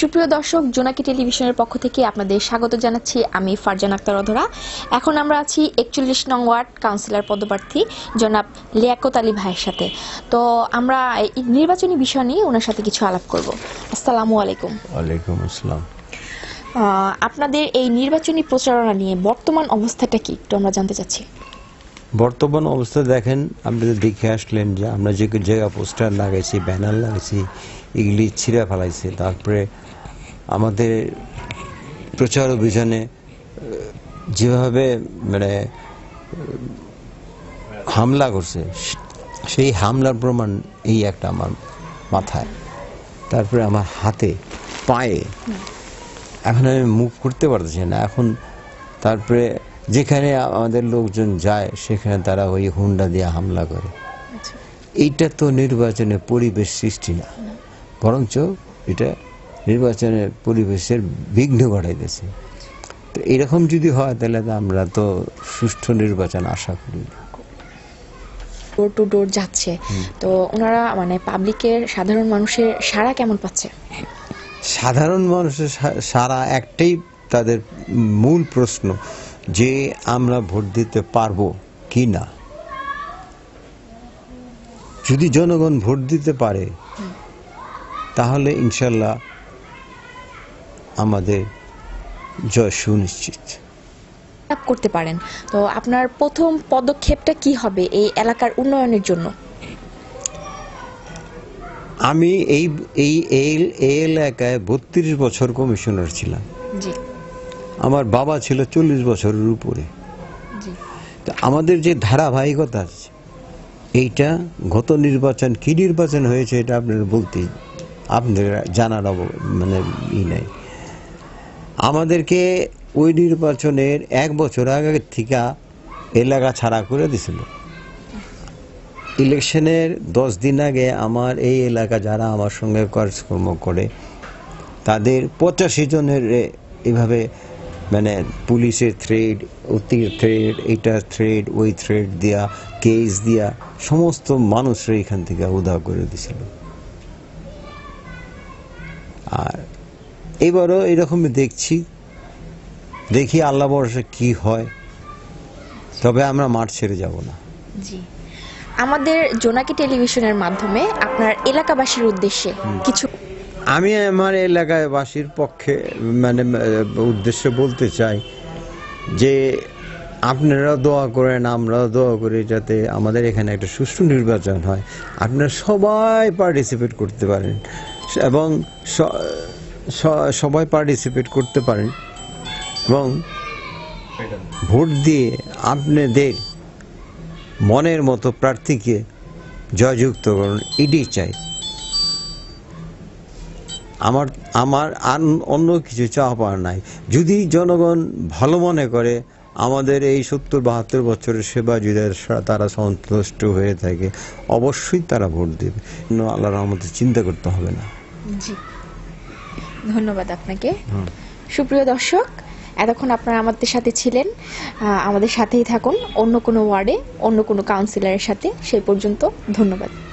সুপ্রিয় দর্শক জোনাকি টেলিভিশনের পক্ষ থেকে আপনাদের স্বাগত জানাচ্ছি আমি ফারজান আক্তার অধরা এখন আমরা আছি একচল্লিশ নং ওয়ার্ড কাউন্সিলর পদপ্রার্থী জনাব লিয়াকত আলী ভাইয়ের সাথে তো আমরা এই নির্বাচনী বিষয় নিয়ে ওনার সাথে কিছু আলাপ করব আসসালামু আলাইকুম ওয়ালাইকুম আসসালাম আপনাদের এই নির্বাচনী প্রচারণা নিয়ে বর্তমান অবস্থাটা কি একটু আমরা জানতে চাচ্ছি বর্তমান অবস্থা দেখেন আপনারা দেখে আসলেন যে আমরা যে জায়গা পোস্টার লাগাইছি ব্যানার লাগাইছি এগুলি ছিঁড়ে ফেলাইছে তারপরে আমাদের প্রচার অভিযানে যেভাবে মানে হামলা করছে সেই হামলার প্রমাণ এই একটা আমার মাথায় তারপরে আমার হাতে পায়ে এখন আমি মুভ করতে পারতেছি না এখন তারপরে যেখানে আমাদের লোকজন যায় সেখানে তারা ওই হুন্ডা দিয়ে হামলা করে আচ্ছা। এইটা তো নির্বাচনে পরিবেশ সৃষ্টি না বরঞ্চ এটা নির্বাচনের পরিবেশের বিঘ্ন ঘটাইতেছে তো এরকম যদি হয় তাহলে তো আমরা তো সুষ্ঠু নির্বাচন আশা করি না ডোর টু ডোর যাচ্ছে তো ওনারা মানে পাবলিকের সাধারণ মানুষের সারা কেমন পাচ্ছে সাধারণ মানুষের সারা একটাই তাদের মূল প্রশ্ন যে আমরা ভোট দিতে পারবো কি না যদি জনগণ ভোট দিতে পারে তাহলে ইনশাল্লাহ আমাদের জয় সুনিশ্চিত করতে পারেন তো আপনার প্রথম পদক্ষেপটা কি হবে এই এলাকার উন্নয়নের জন্য আমি এই এই এলাকায় বত্রিশ বছর কমিশনার ছিলাম জি আমার বাবা ছিল চল্লিশ বছরের উপরে আমাদের যে ধারাবাহিকতা আছে এইটা গত নির্বাচন কি নির্বাচন হয়েছে এটা আপনারা বলতে আপনাদের জানার অব মানে ই নাই আমাদেরকে ওই নির্বাচনের এক বছর আগে থেকে এলাকা ছাড়া করে দিছিল ইলেকশনের দশ দিন আগে আমার এই এলাকা যারা আমার সঙ্গে কাজকর্ম করে তাদের পঁচাশি জনের এভাবে মানে পুলিশের থ্রেড অতির থ্রেড এটা থ্রেড ওই থ্রেড দেয়া কেস দিয়া সমস্ত মানুষরা এখান থেকে উদা করে দিছিল আর এবারও এরকম দেখছি দেখি আল্লাহ ভরসা কি হয় তবে আমরা মাঠ ছেড়ে যাব না জি আমাদের জোনাকি টেলিভিশনের মাধ্যমে আপনার এলাকাবাসীর উদ্দেশ্যে কিছু আমি আমার এলাকায় বাসীর পক্ষে মানে উদ্দেশ্য বলতে চাই যে আপনারা দোয়া করেন আমরা দোয়া করি যাতে আমাদের এখানে একটা সুষ্ঠু নির্বাচন হয় আপনারা সবাই পার্টিসিপেট করতে পারেন এবং সবাই পার্টিসিপেট করতে পারেন এবং ভোট দিয়ে আপনাদের মনের মতো প্রার্থীকে জয়যুক্ত করুন এটি চাই আমার আমার আর অন্য কিছু চাওয়া পাওয়া নাই যদি জনগণ ভালো মনে করে আমাদের এই সত্তর বাহাত্তর বছরের সেবা যদি তারা সন্তুষ্ট হয়ে থাকে অবশ্যই তারা ভোট দেবে আল্লাহর আমাদের চিন্তা করতে হবে না জি ধন্যবাদ আপনাকে হ্যাঁ। সুপ্রিয় দর্শক এতক্ষণ আপনারা আমাদের সাথে ছিলেন আমাদের সাথেই থাকুন অন্য কোনো ওয়ার্ডে অন্য কোনো কাউন্সিলরের সাথে সেই পর্যন্ত ধন্যবাদ